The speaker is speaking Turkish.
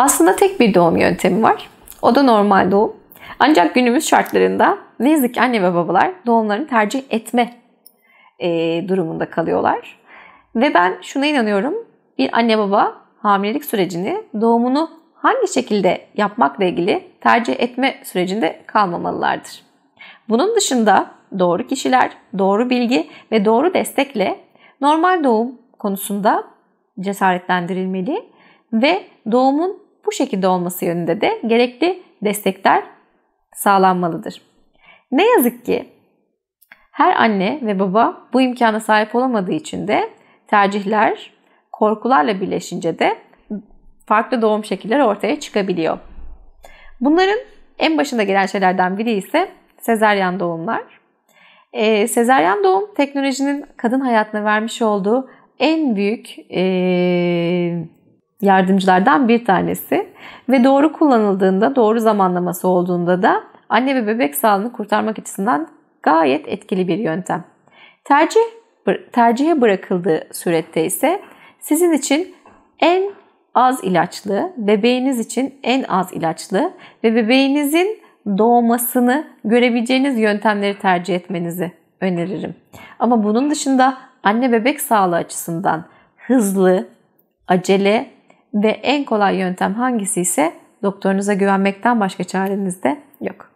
Aslında tek bir doğum yöntemi var. O da normal doğum. Ancak günümüz şartlarında ne yazık ki anne ve babalar doğumlarını tercih etme e, durumunda kalıyorlar. Ve ben şuna inanıyorum. Bir anne baba hamilelik sürecini doğumunu hangi şekilde yapmakla ilgili tercih etme sürecinde kalmamalılardır. Bunun dışında doğru kişiler, doğru bilgi ve doğru destekle normal doğum konusunda cesaretlendirilmeli ve doğumun bu şekilde olması yönünde de gerekli destekler sağlanmalıdır. Ne yazık ki her anne ve baba bu imkana sahip olamadığı için de tercihler korkularla birleşince de farklı doğum şekilleri ortaya çıkabiliyor. Bunların en başında gelen şeylerden biri ise sezeryan doğumlar. E, ee, sezeryan doğum teknolojinin kadın hayatına vermiş olduğu en büyük e, yardımcılardan bir tanesi ve doğru kullanıldığında, doğru zamanlaması olduğunda da anne ve bebek sağlığını kurtarmak açısından gayet etkili bir yöntem. Tercih tercihe bırakıldığı surette ise sizin için en az ilaçlı, bebeğiniz için en az ilaçlı ve bebeğinizin doğmasını görebileceğiniz yöntemleri tercih etmenizi öneririm. Ama bunun dışında anne bebek sağlığı açısından hızlı, acele ve en kolay yöntem hangisi ise doktorunuza güvenmekten başka çareniz de yok.